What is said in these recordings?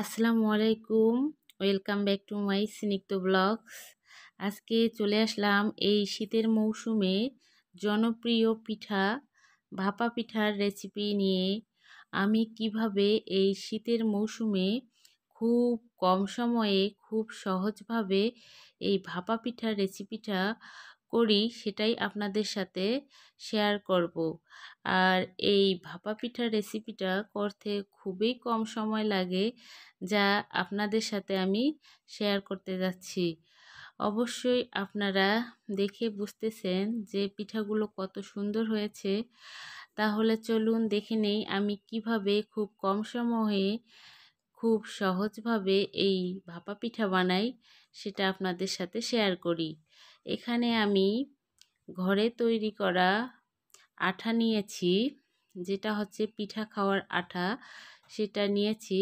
আসসালামু আলাইকুম welcome back to my স্নিগ্ধ ব্লগস আজকে চলে আসলাম এই শীতের মৌসুমে জনপ্রিয় পিঠা ভাপা পিঠার রেসিপি নিয়ে আমি কিভাবে এই শীতের মৌসুমে খুব কম সময়ে খুব সহজভাবে এই ভাপা পিঠার রেসিপিটা করি সেটাই আপনাদের সাথে শেয়ার করব আর এই ভাপা পিঠা রেসিপিটা করতে খুবই কম সময় লাগে যা আপনাদের সাথে আমি শেয়ার করতে যাচ্ছি অবশ্যই আপনারা দেখে বুঝতেছেন যে পিঠাগুলো কত সুন্দর হয়েছে তাহলে চলুন দেখে নেই আমি কিভাবে খুব কম সময়ে খুব সহজভাবে এই ভাপা পিঠা বানাই সেটা আপনাদের সাথে শেয়ার করি এখানে আমি ঘরে তৈরি করা আঠা নিয়েছি যেটা হচ্ছে পিঠা খাওয়ার আঠা সেটা নিয়েছি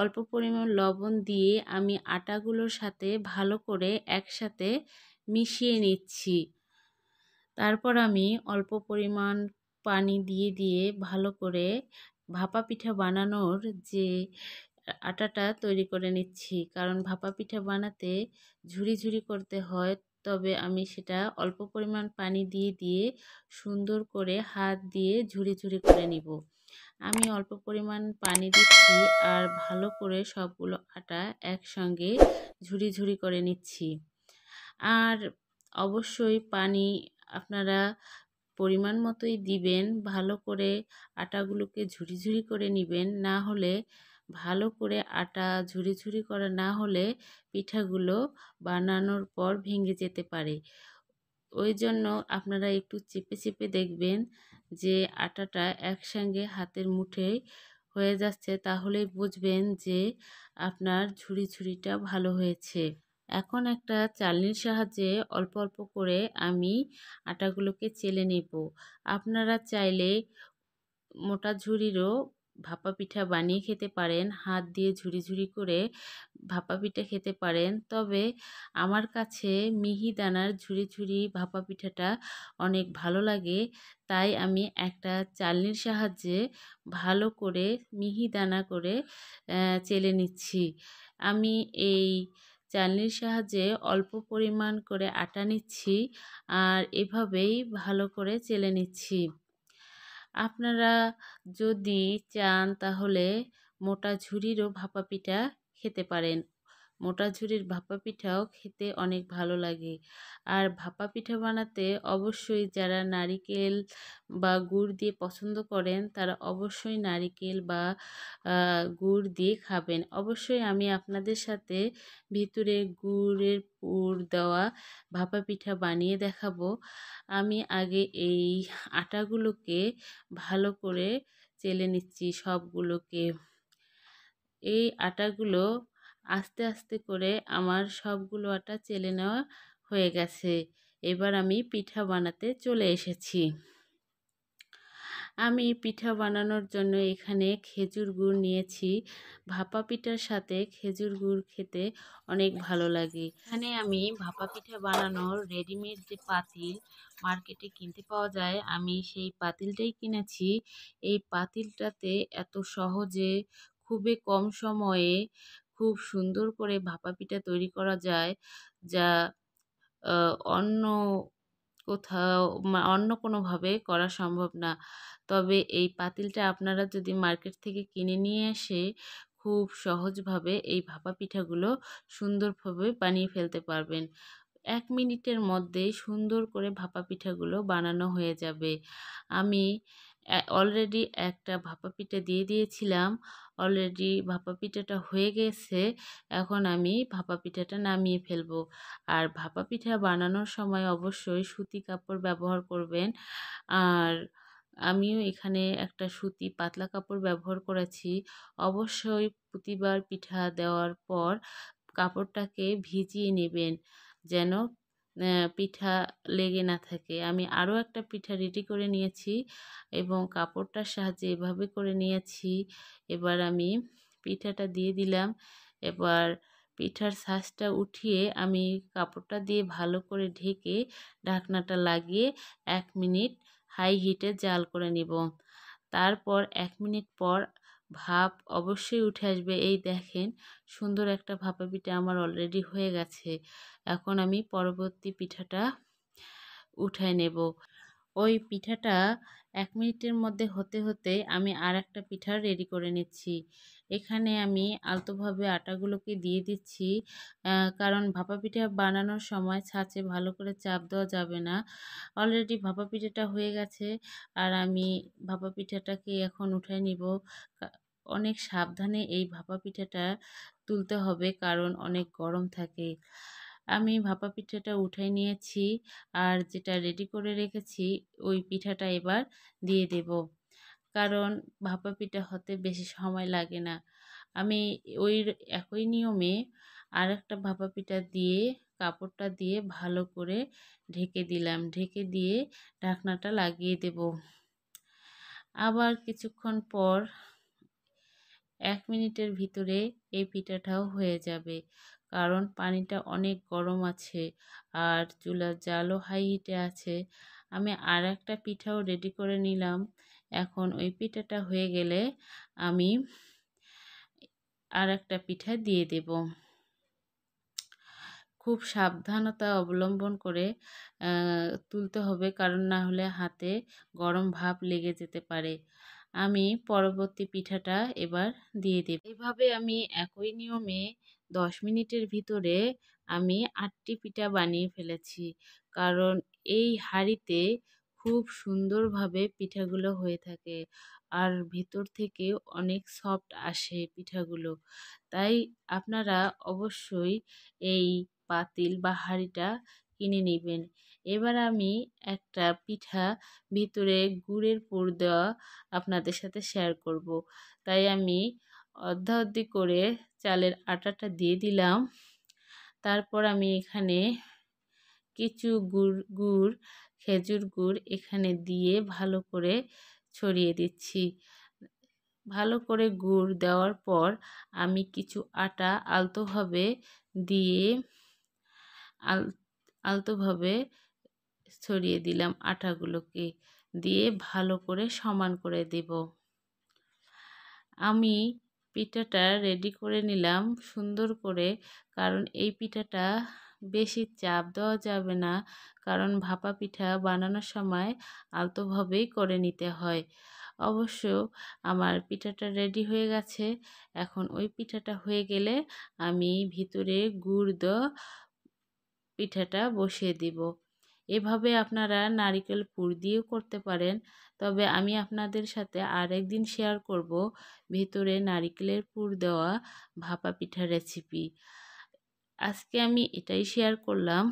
অল্প পরিমাণ লবণ দিয়ে আমি আটাগুলোর সাথে ভালো করে একসাথে মিশিয়ে নিচ্ছি তারপর আমি অল্প পরিমাণ পানি দিয়ে দিয়ে ভালো করে ভাপা পিঠা বানানোর যে আটাটা তৈরি করে নিচ্ছি কারণ ভাপা পিঠা বানাতে ঝুড়ি ঝুড়ি করতে হয় তবে আমি সেটা অল্প পরিমাণ পানি দিয়ে দিয়ে সুন্দর করে হাত দিয়ে ঝুড়ি ঝুড়ি করে নিব আমি অল্প পরিমাণ পানি দিচ্ছি আর ভালো করে সবগুলো আটা একসঙ্গে ঝুড়ি ঝুড়ি করে নিচ্ছি আর অবশ্যই পানি আপনারা পরিমাণ মতোই দিবেন ভালো করে আটাগুলোকে ঝুড়ি ঝুড়ি করে নেবেন না হলে ভালো করে আটা ঝুরি ঝুরি করা না হলে পিঠাগুলো বানানোর পর ভেঙে যেতে পারে ওই জন্য আপনারা একটু চেপে চেপে দেখবেন যে আটাটা একসঙ্গে হাতের মুঠে হয়ে যাচ্ছে তাহলে বুঝবেন যে আপনার ঝুড়ি ঝুড়িটা ভালো হয়েছে এখন একটা চালনির সাহায্যে অল্প অল্প করে আমি আটাগুলোকে চেলে নেব আপনারা চাইলে মোটা ঝুড়িরও ভাপা পিঠা বানিয়ে খেতে পারেন হাত দিয়ে ঝুড়ি ঝুড়ি করে ভাপা পিঠা খেতে পারেন তবে আমার কাছে মিহিদানার ঝুড়ি ঝুড়ি ভাপা পিঠাটা অনেক ভালো লাগে তাই আমি একটা চালনির সাহায্যে ভালো করে মিহিদানা করে চেলে নিচ্ছি আমি এই চালনির সাহায্যে অল্প পরিমাণ করে আটা নিচ্ছি আর এভাবেই ভালো করে চেলে নিচ্ছি আপনারা যদি চান তাহলে মোটা ঝুরিরও ভাপা পিঠা খেতে পারেন মোটা ঝুরির ভাপা পিঠাও খেতে অনেক ভালো লাগে আর ভাপা পিঠা বানাতে অবশ্যই যারা নারিকেল বা গুড় দিয়ে পছন্দ করেন তারা অবশ্যই নারিকেল বা গুড় দিয়ে খাবেন অবশ্যই আমি আপনাদের সাথে ভিতরে গুড়ের পুর দেওয়া ভাপা পিঠা বানিয়ে দেখাবো আমি আগে এই আটাগুলোকে ভালো করে চেলে নিচ্ছি সবগুলোকে এই আটাগুলো আস্তে আস্তে করে আমার সবগুলো আটা চেলে নেওয়া হয়ে গেছে এবার আমি পিঠা বানাতে চলে এসেছি আমি পিঠা বানানোর জন্য এখানে খেজুর গুড় নিয়েছি ভাপা পিঠার সাথে খেজুর গুড় খেতে অনেক ভালো লাগে এখানে আমি ভাপা পিঠা বানানোর রেডিমেড যে পাতিল মার্কেটে কিনতে পাওয়া যায় আমি সেই পাতিলটাই কিনেছি এই পাতিলটাতে এত সহজে খুবই কম সময়ে খুব সুন্দর করে ভাপা পিঠা তৈরি করা যায় যা অন্য কোথাও অন্য কোনোভাবে করা সম্ভব না তবে এই পাতিলটা আপনারা যদি মার্কেট থেকে কিনে নিয়ে এসে খুব সহজভাবে এই ভাপা পিঠাগুলো সুন্দরভাবে বানিয়ে ফেলতে পারবেন এক মিনিটের মধ্যে সুন্দর করে ভাপা পিঠাগুলো বানানো হয়ে যাবে আমি অলরেডি একটা ভাপা পিঠা দিয়ে দিয়েছিলাম অলরেডি ভাপা পিঠাটা হয়ে গেছে এখন আমি ভাপা পিঠাটা নামিয়ে ফেলবো আর ভাপা পিঠা বানানোর সময় অবশ্যই সুতি কাপড় ব্যবহার করবেন আর আমিও এখানে একটা সুতি পাতলা কাপড় ব্যবহার করেছি অবশ্যই প্রতিবার পিঠা দেওয়ার পর কাপড়টাকে ভিজিয়ে নেবেন যেন পিঠা লেগে না থাকে আমি আরও একটা পিঠা রেডি করে নিয়েছি এবং কাপড়টার সাহায্যে এভাবে করে নিয়েছি এবার আমি পিঠাটা দিয়ে দিলাম এবার পিঠার শ্বাসটা উঠিয়ে আমি কাপড়টা দিয়ে ভালো করে ঢেকে ঢাকনাটা লাগিয়ে এক মিনিট হাই হিটে জাল করে নিব তারপর এক মিনিট পর ভাপ অবশ্যই উঠে আসবে এই দেখেন সুন্দর একটা ভাপা পিঠা আমার অলরেডি হয়ে গেছে এখন আমি পরবর্তী পিঠাটা উঠায় নেব ওই পিঠাটা এক মিনিটের মধ্যে হতে হতে আমি আর একটা পিঠা রেডি করে নিচ্ছি এখানে আমি আলতোভাবে আটাগুলোকে দিয়ে দিচ্ছি কারণ ভাপা পিঠা বানানোর সময় ছাঁচে ভালো করে চাপ দেওয়া যাবে না অলরেডি ভাপা পিঠাটা হয়ে গেছে আর আমি ভাপা পিঠাটাকে এখন উঠায় নিব অনেক সাবধানে এই ভাপা পিঠাটা তুলতে হবে কারণ অনেক গরম থাকে আমি ভাপা পিঠাটা উঠাই নিয়েছি আর যেটা রেডি করে রেখেছি ওই পিঠাটা এবার দিয়ে দেব কারণ ভাপা পিঠা হতে বেশি সময় লাগে না আমি ওই একই নিয়মে আর একটা ভাপা পিঠা দিয়ে কাপড়টা দিয়ে ভালো করে ঢেকে দিলাম ঢেকে দিয়ে ঢাকনাটা লাগিয়ে দেব আবার কিছুক্ষণ পর এক মিনিটের ভিতরে এই পিঠাটাও হয়ে যাবে কারণ পানিটা অনেক গরম আছে আর চুলার জালও হাই হিটে আছে আমি আর একটা পিঠাও রেডি করে নিলাম এখন ওই পিঠাটা হয়ে গেলে আমি আর একটা পিঠা দিয়ে দেব খুব সাবধানতা অবলম্বন করে তুলতে হবে কারণ না হলে হাতে গরম ভাব লেগে যেতে পারে আমি পরবর্তী পিঠাটা এবার দিয়ে দেব এইভাবে আমি একই নিয়মে দশ মিনিটের ভিতরে আমি আটটি পিঠা বানিয়ে ফেলেছি কারণ এই হাঁড়িতে খুব সুন্দরভাবে পিঠাগুলো হয়ে থাকে আর ভিতর থেকে অনেক সফট আসে পিঠাগুলো তাই আপনারা অবশ্যই এই পাতিল বা হাঁড়িটা কিনে নেবেন এবার আমি একটা পিঠা ভিতরে গুড়ের পুর দেওয়া আপনাদের সাথে শেয়ার করব। তাই আমি অর্ধা অর্ধি করে চালের আটাটা দিয়ে দিলাম তারপর আমি এখানে কিছু গুড় গুড় খেজুর গুড় এখানে দিয়ে ভালো করে ছড়িয়ে দিচ্ছি ভালো করে গুড় দেওয়ার পর আমি কিছু আটা আলতোভাবে দিয়ে আল আলতোভাবে ছড়িয়ে দিলাম আটাগুলোকে দিয়ে ভালো করে সমান করে দেব আমি পিঠাটা রেডি করে নিলাম সুন্দর করে কারণ এই পিঠাটা বেশি চাপ দেওয়া যাবে না কারণ ভাপা পিঠা বানানোর সময় আলতোভাবেই করে নিতে হয় অবশ্য আমার পিঠাটা রেডি হয়ে গেছে এখন ওই পিঠাটা হয়ে গেলে আমি ভিতরে গুড় দেওয়া পিঠাটা বসিয়ে দিব এভাবে আপনারা নারিকেল পুর দিয়েও করতে পারেন তবে আমি আপনাদের সাথে আরেকদিন শেয়ার করব ভিতরে নারিকেলের পুর দেওয়া ভাপা পিঠা রেসিপি আজকে আমি এটাই শেয়ার করলাম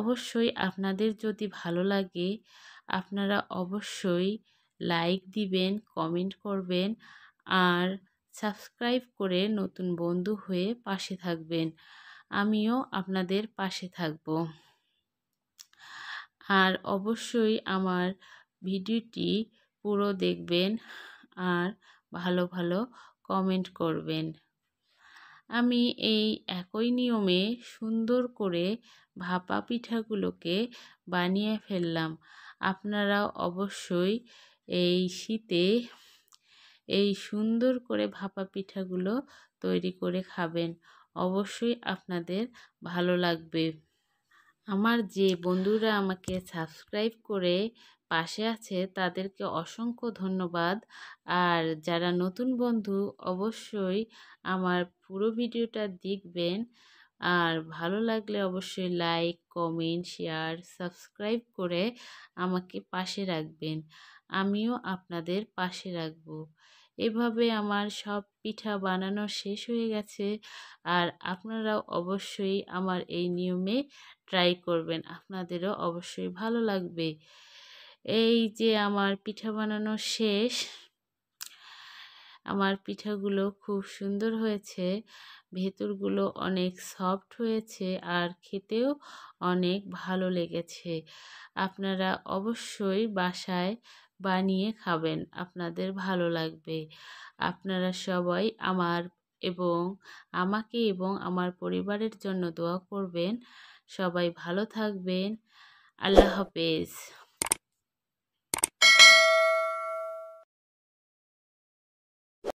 অবশ্যই আপনাদের যদি ভালো লাগে আপনারা অবশ্যই লাইক দিবেন কমেন্ট করবেন আর সাবস্ক্রাইব করে নতুন বন্ধু হয়ে পাশে থাকবেন আমিও আপনাদের পাশে থাকব আর অবশ্যই আমার ভিডিওটি পুরো দেখবেন আর ভালো ভালো কমেন্ট করবেন আমি এই একই নিয়মে সুন্দর করে ভাপা পিঠাগুলোকে বানিয়ে ফেললাম আপনারা অবশ্যই এই শীতে এই সুন্দর করে ভাপা পিঠাগুলো তৈরি করে খাবেন অবশ্যই আপনাদের ভালো লাগবে আমার যে বন্ধুরা আমাকে সাবস্ক্রাইব করে পাশে আছে তাদেরকে অসংখ্য ধন্যবাদ আর যারা নতুন বন্ধু অবশ্যই আমার পুরো ভিডিওটা দেখবেন আর ভালো লাগলে অবশ্যই লাইক কমেন্ট শেয়ার সাবস্ক্রাইব করে আমাকে পাশে রাখবেন আমিও আপনাদের পাশে রাখব এভাবে আমার সব পিঠা বানানো শেষ হয়ে গেছে আর আপনারাও অবশ্যই আমার এই নিয়মে ট্রাই করবেন আপনাদেরও অবশ্যই ভালো লাগবে এই যে আমার পিঠা বানানো শেষ আমার পিঠাগুলো খুব সুন্দর হয়েছে ভেতরগুলো অনেক সফট হয়েছে আর খেতেও অনেক ভালো লেগেছে আপনারা অবশ্যই বাসায় বানিয়ে খাবেন আপনাদের ভালো লাগবে আপনারা সবাই আমার এবং আমাকে এবং আমার পরিবারের জন্য দোয়া করবেন সবাই ভালো থাকবেন আল্লাহ হাফেজ